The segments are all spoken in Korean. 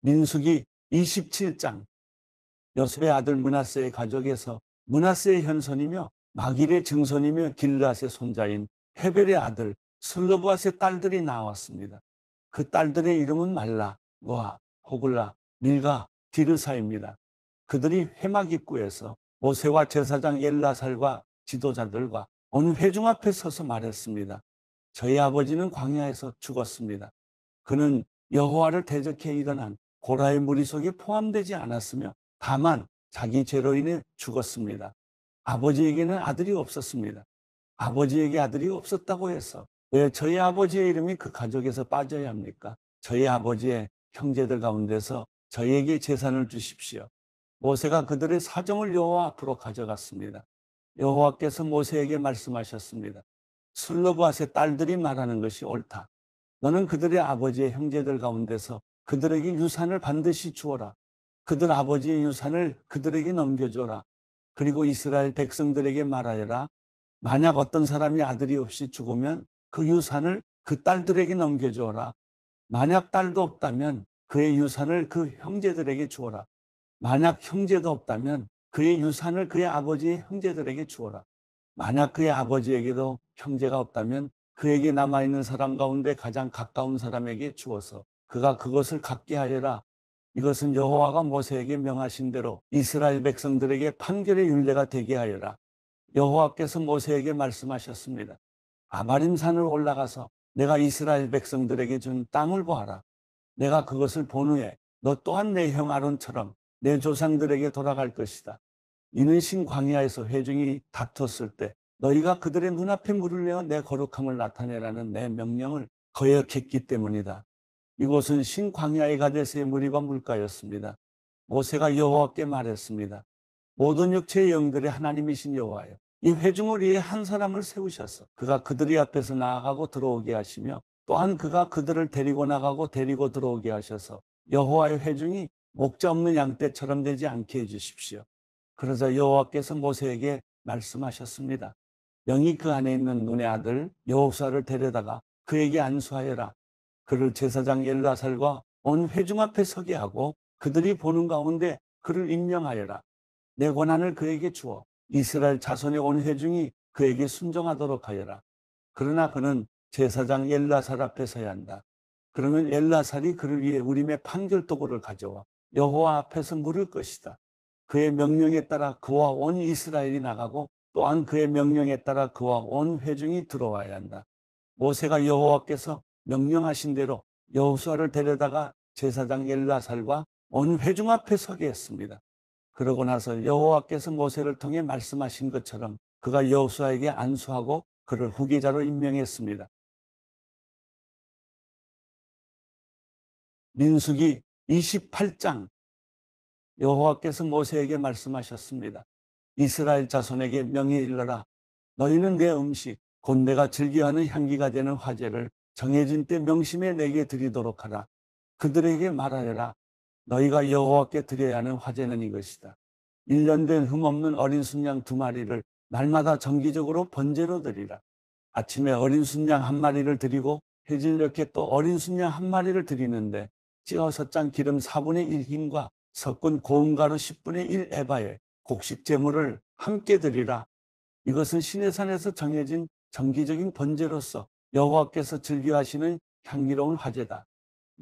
민숙이 27장 여섯의 아들 문하세의 가족에서 문하세의 현손이며 마길의 증손이며 길라스의 손자인 헤벨의 아들 슬로브아스의 딸들이 나왔습니다. 그 딸들의 이름은 말라, 모아, 호글라, 밀가, 디르사입니다. 그들이 회막 입구에서 모세와 제사장 엘라살과 지도자들과 어느 회중 앞에 서서 말했습니다. 저희 아버지는 광야에서 죽었습니다. 그는 여호와를 대적해 일어난 고라의 무리속에 포함되지 않았으며 다만 자기 죄로 인해 죽었습니다. 아버지에게는 아들이 없었습니다. 아버지에게 아들이 없었다고 해서 왜 저희 아버지의 이름이 그 가족에서 빠져야 합니까? 저희 아버지의 형제들 가운데서 저희에게 재산을 주십시오. 모세가 그들의 사정을 여호와 앞으로 가져갔습니다. 여호와께서 모세에게 말씀하셨습니다. 술로바스의 딸들이 말하는 것이 옳다. 너는 그들의 아버지의 형제들 가운데서 그들에게 유산을 반드시 주어라. 그들 아버지의 유산을 그들에게 넘겨줘라. 그리고 이스라엘 백성들에게 말하여라. 만약 어떤 사람이 아들이 없이 죽으면 그 유산을 그 딸들에게 넘겨줘라. 만약 딸도 없다면 그의 유산을 그 형제들에게 주어라. 만약 형제도 없다면 그의 유산을 그의 아버지의 형제들에게 주어라. 만약 그의 아버지에게도 형제가 없다면 그에게 남아있는 사람 가운데 가장 가까운 사람에게 주어서 그가 그것을 갖게 하여라. 이것은 여호와가 모세에게 명하신 대로 이스라엘 백성들에게 판결의 윤례가 되게 하여라. 여호와께서 모세에게 말씀하셨습니다. 아바림 산을 올라가서 내가 이스라엘 백성들에게 준 땅을 보아라. 내가 그것을 본 후에 너 또한 내 형 아론처럼 내 조상들에게 돌아갈 것이다. 이는 신 광야에서 회중이 닥쳤을 때 너희가 그들의 눈앞에 물을 내어 내 거룩함을 나타내라는 내 명령을 거역했기 때문이다. 이곳은 신광야의 가데스의 무리가 물가였습니다. 모세가 여호와께 말했습니다. 모든 육체의 영들이 하나님이신 여호와요. 이 회중을 위해 한 사람을 세우셔서 그가 그들이 앞에서 나아가고 들어오게 하시며 또한 그가 그들을 데리고 나가고 데리고 들어오게 하셔서 여호와의 회중이 목자 없는 양떼처럼 되지 않게 해주십시오. 그러자 여호와께서 모세에게 말씀하셨습니다. 영이 그 안에 있는 눈의 아들 여호사를 데려다가 그에게 안수하여라. 그를 제사장 엘라살과 온 회중 앞에 서게 하고 그들이 보는 가운데 그를 임명하여라. 내 권한을 그에게 주어 이스라엘 자손의 온 회중이 그에게 순종하도록 하여라. 그러나 그는 제사장 엘라살 앞에 서야 한다. 그러면 엘라살이 그를 위해 우림의 판결도구를 가져와 여호와 앞에서 물을 것이다. 그의 명령에 따라 그와 온 이스라엘이 나가고 또한 그의 명령에 따라 그와 온 회중이 들어와야 한다. 모세가 여호와께서 명령하신 대로 여호수아를 데려다가 제사장 엘라살과 온 회중 앞에 서게 했습니다. 그러고 나서 여호와께서 모세를 통해 말씀하신 것처럼 그가 여호수아에게 안수하고 그를 후계자로 임명했습니다. 민숙이 28장 여호와께서 모세에게 말씀하셨습니다. 이스라엘 자손에게 명예 일러라. 너희는 내 음식, 곧 내가 즐겨하는 향기가 되는 화제를 정해진 때 명심해 내게 드리도록 하라. 그들에게 말하여라. 너희가 여호와께 드려야 하는 화제는 이것이다. 1년 된 흠없는 어린 순양 두 마리를 날마다 정기적으로 번제로 드리라. 아침에 어린 순양 한 마리를 드리고 해질녘에 또 어린 순양 한 마리를 드리는데 찌어서 짠 기름 4분의 1 힘과 섞은 고운가루 10분의 1 에바에 곡식 재물을 함께 드리라. 이것은 신해산에서 정해진 정기적인 번제로서 여호와께서 즐겨하시는 향기로운 화제다.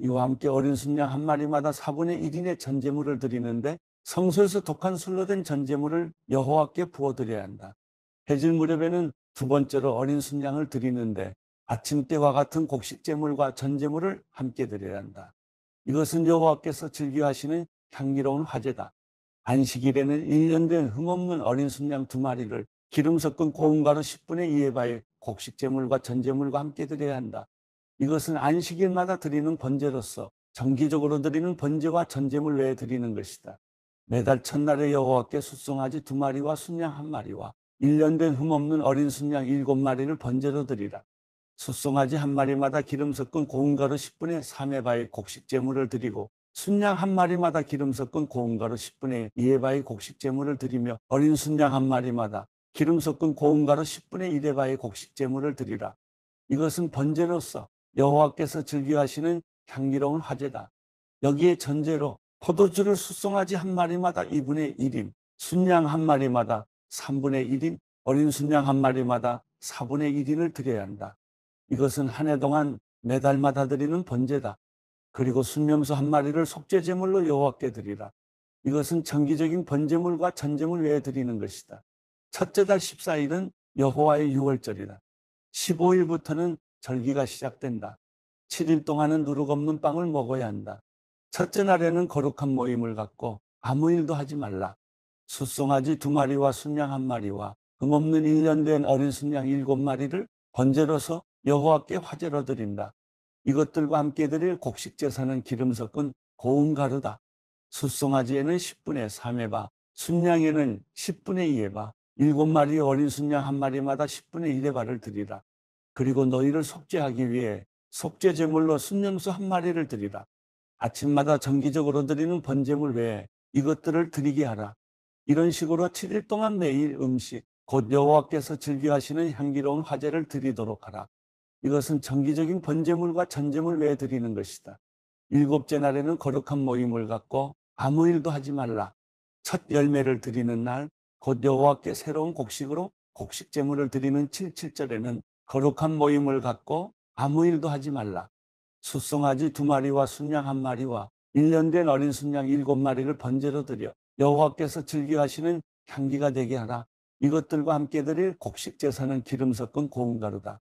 이와 함께 어린 순양 한 마리마다 4분의 1인의 전제물을 드리는데 성소에서 독한 술로 된 전제물을 여호와께 부어드려야 한다. 해질 무렵에는 두 번째로 어린 순양을 드리는데 아침 때와 같은 곡식제물과 전제물을 함께 드려야 한다. 이것은 여호와께서 즐겨하시는 향기로운 화제다. 안식일에는 1년 된 흥없는 어린 순양 두 마리를 기름 섞은 고운가루 10분의 2에 바해 곡식 제물과 전제물과 함께 드려야 한다. 이것은 안식일마다 드리는 번제로서 정기적으로 드리는 번제와 전제물 외에 드리는 것이다. 매달 첫날에 여호와께 숫송아지 두 마리와 순양 한 마리와 1년 된 흠없는 어린 순양 일곱 마리를 번제로 드리라. 숫송아지 한 마리마다 기름 섞은 고운가루 10분의 3에 바의 곡식 제물을 드리고 순양 한 마리마다 기름 섞은 고운가루 10분의 2에 바의 곡식 제물을 드리며 어린 순양 한 마리마다 기름 섞은 고운가루 10분의 1의 바의 곡식 제물을 드리라. 이것은 번제로서 여호와께서 즐겨하시는 향기로운 화제다. 여기에 전제로 포도주를 수송하지 한 마리마다 2분의 1임, 순양 한 마리마다 3분의 1임, 어린 순양 한 마리마다 4분의 1인을 드려야 한다. 이것은 한 해 동안 매달마다 네 드리는 번제다. 그리고 순념수 한 마리를 속죄제물로 여호와께 드리라. 이것은 정기적인 번제물과 전제물 외에 드리는 것이다. 첫째 달 14일은 여호와의 유월절이다. 15일부터는 절기가 시작된다. 7일 동안은 누룩 없는 빵을 먹어야 한다. 첫째 날에는 거룩한 모임을 갖고 아무 일도 하지 말라. 숫송아지 두 마리와 순양 한 마리와 금없는 1년 된 어린 순양 일곱 마리를 번제로서 여호와께 화제로 드린다. 이것들과 함께 드릴 곡식 제사는 기름 섞은 고운 가루다. 숫송아지에는 10분의 3회 봐. 순양에는 10분의 2회 봐. 일곱 마리 어린 순양 한 마리마다 10분의 1의 발을 드리라. 그리고 너희를 속죄하기 위해 속죄 제물로 순념수 한 마리를 드리라. 아침마다 정기적으로 드리는 번제물 외에 이것들을 드리게 하라. 이런 식으로 7일 동안 매일 음식, 곧 여호와께서 즐겨하시는 향기로운 화제를 드리도록 하라. 이것은 정기적인 번제물과 전제물 외에 드리는 것이다. 일곱째 날에는 거룩한 모임을 갖고 아무 일도 하지 말라. 첫 열매를 드리는 날, 곧 여호와께 새로운 곡식으로 곡식 제물을 드리는 77절에는 거룩한 모임을 갖고 아무 일도 하지 말라. 숫송아지 두 마리와 순양 한 마리와 1년 된 어린 순양 일곱 마리를 번제로 드려 여호와께서 즐겨하시는 향기가 되게 하라. 이것들과 함께 드릴 곡식 제사는 기름 섞은 고운가루다.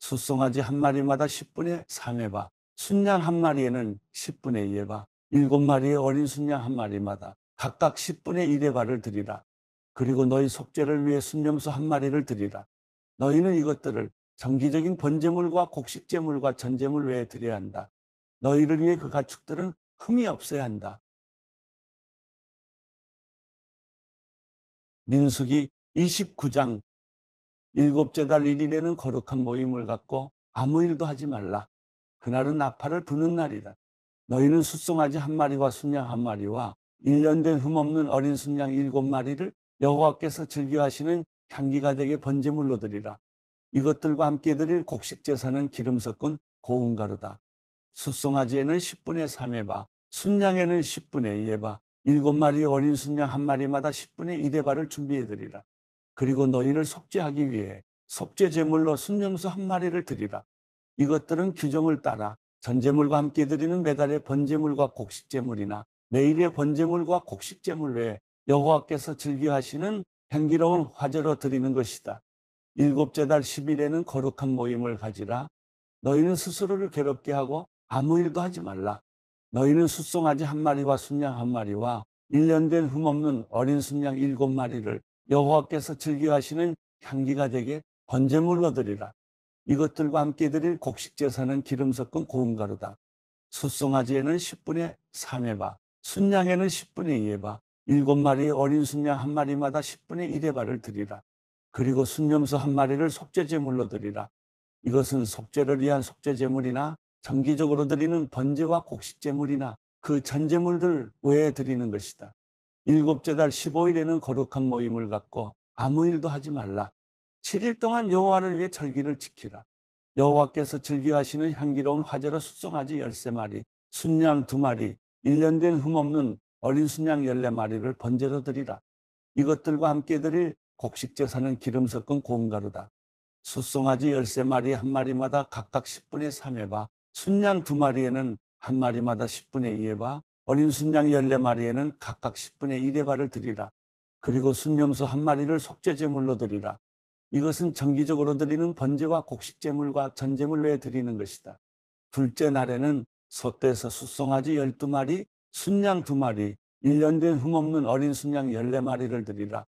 숫송아지 한 마리마다 10분의 3해봐 순양 한 마리에는 10분의 2회바, 일곱 마리의 어린 순양 한 마리마다 각각 10분의 1회바를 드리라. 그리고 너희 속죄를 위해 순념수 한 마리를 드리라. 너희는 이것들을 정기적인 번제물과 곡식제물과 전제물 외에 드려야 한다. 너희를 위해 그 가축들은 흠이 없어야 한다. 민숙이 29장 일곱째 달 1일에는 거룩한 모임을 갖고 아무 일도 하지 말라. 그날은 나팔을 부는 날이다. 너희는 숫송아지 한 마리와 순양 한 마리와 1년 된 흠없는 어린 순양 일곱 마리를 여호와께서 즐겨하시는 향기가 되게 번제물로 드리라. 이것들과 함께 드릴 곡식 제사는 기름 섞은 고운 가루다. 숫송아지에는 10분의 3에봐 순양에는 10분의 2에봐 일곱 마리 의 어린 순양 한 마리마다 10분의 1에바를 준비해 드리라. 그리고 너희를 속죄하기 위해 속죄 제물로 순정수한 마리를 드리라. 이것들은 규정을 따라 전제물과 함께 드리는 매달의 번제물과 곡식 제물이나 매일의 번제물과 곡식 제물 외에 여호와께서 즐겨하시는 향기로운 화제로 드리는 것이다. 일곱째 달 10일에는 거룩한 모임을 가지라. 너희는 스스로를 괴롭게 하고 아무 일도 하지 말라. 너희는 숫송아지 한 마리와 순양 한 마리와 1년 된 흠없는 어린 순양 일곱 마리를 여호와께서 즐겨하시는 향기가 되게 번제물로 드리라. 이것들과 함께 드릴 곡식 제사는 기름 섞은 고운 가루다. 숫송아지에는 10분의 3회 봐. 순양에는 10분의 2회 봐. 일곱 마리 어린 순양 한 마리마다 10분의 1의 발을 드리라. 그리고 순념소 한 마리를 속죄제물로 드리라. 이것은 속죄를 위한 속죄제물이나 정기적으로 드리는 번제와 곡식제물이나 그 전제물들 외에 드리는 것이다. 일곱째 달 15일에는 거룩한 모임을 갖고 아무 일도 하지 말라. 7일 동안 여호와를 위해 절기를 지키라. 여호와께서 즐기하시는 향기로운 화제로 숙성하지 열세 마리, 순양 두 마리, 일년된 흠 없는 어린 순양 1 4 마리를 번제로 드리라. 이것들과 함께 드릴 곡식 제사는 기름 섞은 고운 가루다. 숫송아지 1 3 마리 한 마리마다 각각 10분의 3회바, 순양 두 마리에는 한 마리마다 10분의 2회바, 어린 순양 14마리에는 각각 10분의 1회바를 드리라. 그리고 순염소 한 마리를 속죄제물로 드리라. 이것은 정기적으로 드리는 번제와 곡식제물과 전제물 로에 드리는 것이다. 둘째 날에는 소떼에서 숫송아지 12마리, 순양 두 마리, 1년 된 흠없는 어린 순양 14마리를 드리라.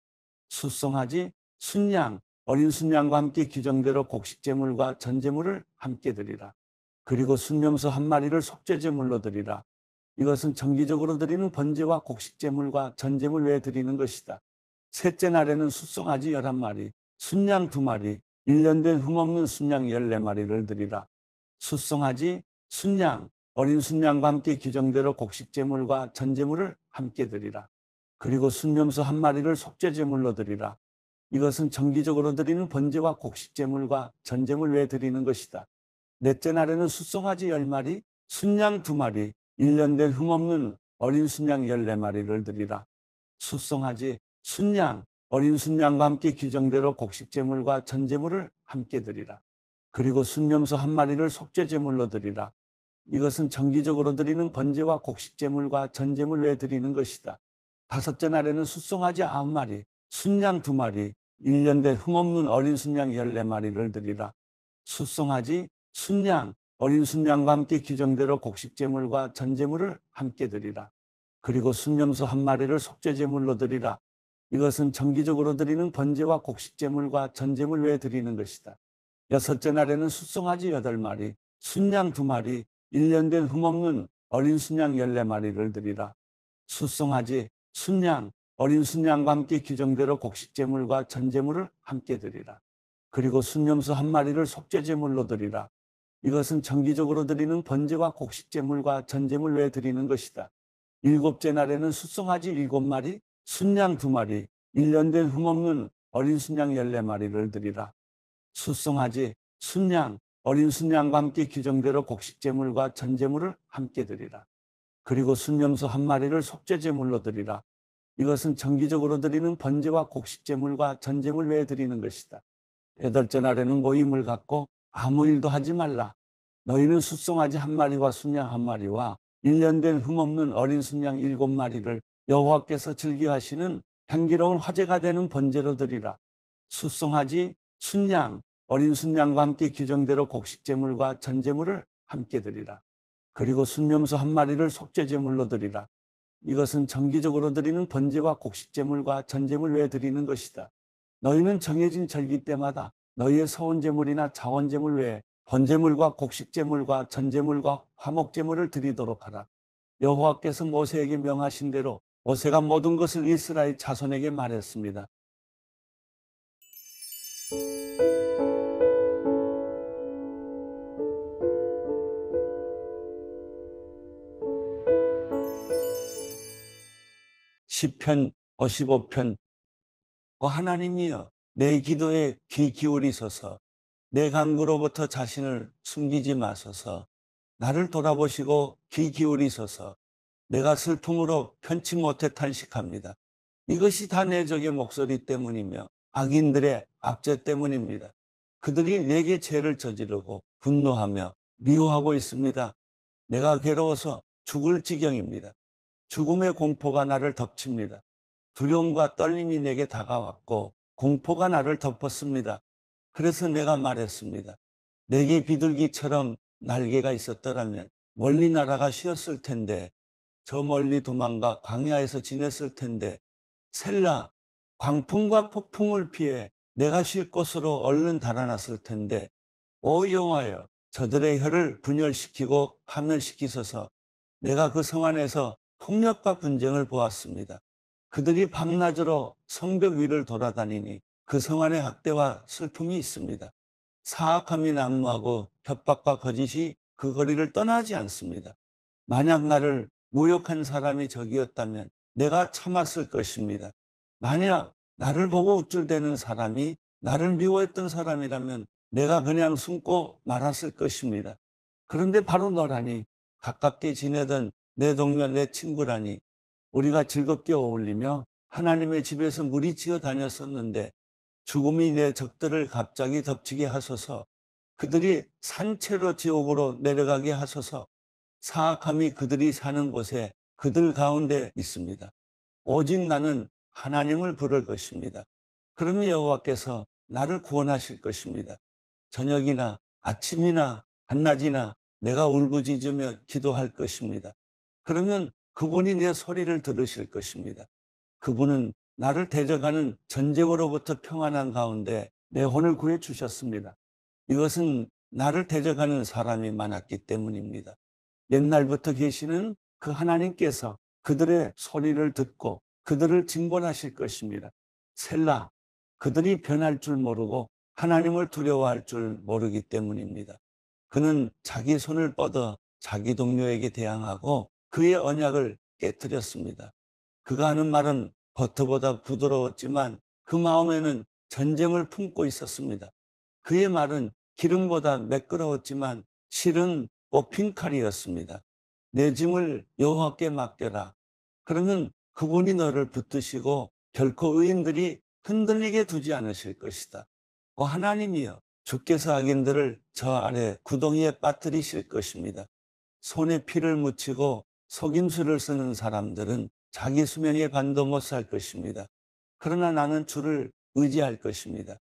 수송하지 순양, 어린 순양과 함께 규정대로 곡식재물과 전제물을 함께 드리라. 그리고 순념소 한 마리를 속죄재물로 드리라. 이것은 정기적으로 드리는 번제와 곡식재물과 전제물 외에 드리는 것이다. 셋째 날에는 숫송아지 11마리, 순양 2마리, 1년 된 흠없는 순양 14마리를 드리라. 숫송아지, 순양, 어린 순양과 함께 규정대로 곡식제물과 전제물을 함께 드리라. 그리고 순념수 한 마리를 속죄제물로 드리라. 이것은 정기적으로 드리는 번제와 곡식제물과 전제물 외에 드리는 것이다. 넷째 날에는 숫송아지 열마리 순양 두마리 1년 된 흠없는 어린 순양 열 네 마리를 드리라. 숫송아지, 순양, 어린 순양과 함께 규정대로 곡식제물과 전제물을 함께 드리라. 그리고 순념소 한 마리를 속죄제물로 드리라. 이것은 정기적으로 드리는 번제와 곡식제물과 전제물 외에 드리는 것이다. 다섯째 날에는 숫송아지 아홉 마리, 순양 두 마리, 1년 대 흠없는 어린 순양 14마리를 드리라. 숫송아지, 순양, 어린 순양과 함께 규정대로 곡식제물과 전제물을 함께 드리라. 그리고 순염소 한 마리를 속죄제물로 드리라. 이것은 정기적으로 드리는 번제와 곡식제물과 전제물 외에 드리는 것이다. 여섯째 날에는 숫송아지 여덟 마리, 순양 두 마리, 1년된 흠없는 어린 순양 14마리를 드리라. 수송하지 순양, 어린 순양과 함께 규정대로 곡식재물과전재물을 함께 드리라. 그리고 순염소 한 마리를 속죄재물로 드리라. 이것은 정기적으로 드리는 번제와 곡식재물과전재물 외에 드리는 것이다. 일곱째 날에는 수송하지 일곱 마리, 순양 두 마리, 1년 된 흠없는 어린 순양 14마리를 드리라. 수송하지 순양, 어린 순양과 함께 규정대로 곡식재물과전재물을 함께 드리라. 그리고 순염소 한 마리를 속죄재물로 드리라. 이것은 정기적으로 드리는 번제와 곡식재물과 전제물 외에 드리는 것이다. 여덟째 날에는 모임을 갖고 아무 일도 하지 말라. 너희는 숫송아지 한 마리와 순양 한 마리와 1년 된 흠없는 어린 순양 일곱 마리를 여호와께서 즐기하시는 향기로운 화제가 되는 번제로 드리라. 숫송아지, 순양, 어린 순양과 함께 규정대로 곡식제물과 전제물을 함께 드리라. 그리고 순명수 한 마리를 속죄제물로 드리라. 이것은 정기적으로 드리는 번제와 곡식제물과 전제물 외에 드리는 것이다. 너희는 정해진 절기 때마다 너희의 서원제물이나 자원제물 외에 번제물과 곡식제물과 전제물과 화목제물을 드리도록 하라. 여호와께서 모세에게 명하신 대로 모세가 모든 것을 이스라엘 자손에게 말했습니다. 10편, 55편. 어, 어, 하나님이여, 내 기도에 귀 기울이소서, 내 간구로부터 자신을 숨기지 마소서, 나를 돌아보시고 귀 기울이소서, 내가 슬픔으로 편치 못해 탄식합니다. 이것이 다 내적의 목소리 때문이며 악인들의 압제 때문입니다. 그들이 내게 죄를 저지르고 분노하며 미워하고 있습니다. 내가 괴로워서 죽을 지경입니다. 죽음의 공포가 나를 덮칩니다. 두려움과 떨림이 내게 다가왔고 공포가 나를 덮었습니다. 그래서 내가 말했습니다. 내게 비둘기처럼 날개가 있었더라면 멀리 날아가 쉬었을 텐데 저 멀리 도망가 광야에서 지냈을 텐데 셀라 광풍과 폭풍을 피해 내가 쉴 곳으로 얼른 달아났을 텐데 오 여호와여 저들의 혀를 분열시키고 파멸시키소서 내가 그성 안에서 폭력과 분쟁을 보았습니다. 그들이 밤낮으로 성벽 위를 돌아다니니 그성 안에 학대와 슬픔이 있습니다. 사악함이 난무하고 협박과 거짓이 그 거리를 떠나지 않습니다. 만약 나를 모욕한 사람이 적이었다면 내가 참았을 것입니다. 만약 나를 보고 우쭐대는 사람이 나를 미워했던 사람이라면 내가 그냥 숨고 말았을 것입니다. 그런데 바로 너라니 가깝게 지내던 내 동료, 내 친구라니 우리가 즐겁게 어울리며 하나님의 집에서 물이 지어 다녔었는데 죽음이 내 적들을 갑자기 덮치게 하소서 그들이 산채로 지옥으로 내려가게 하소서 사악함이 그들이 사는 곳에 그들 가운데 있습니다. 오직 나는 하나님을 부를 것입니다. 그러면 여호와께서 나를 구원하실 것입니다. 저녁이나 아침이나 한낮이나 내가 울부짖으며 기도할 것입니다. 그러면 그분이 내 소리를 들으실 것입니다. 그분은 나를 대적하는 전쟁으로부터 평안한 가운데 내 혼을 구해 주셨습니다. 이것은 나를 대적하는 사람이 많았기 때문입니다. 옛날부터 계시는 그 하나님께서 그들의 소리를 듣고 그들을 징벌하실 것입니다. 셀라, 그들이 변할 줄 모르고 하나님을 두려워할 줄 모르기 때문입니다. 그는 자기 손을 뻗어 자기 동료에게 대항하고 그의 언약을 깨뜨렸습니다. 그가 하는 말은 겉보다 부드러웠지만 그 마음에는 전쟁을 품고 있었습니다. 그의 말은 기름보다 매끄러웠지만 실은 오핀 칼이었습니다. 내 짐을 여호와께 맡겨라. 그러면 그분이 너를 붙드시고 결코 의인들이 흔들리게 두지 않으실 것이다. 어, 하나님이여 주께서 악인들을 저 아래 구덩이에 빠뜨리실 것입니다. 손에 피를 묻히고 속임수를 쓰는 사람들은 자기 수명에 반도 못 살 것입니다. 그러나 나는 주를 의지할 것입니다.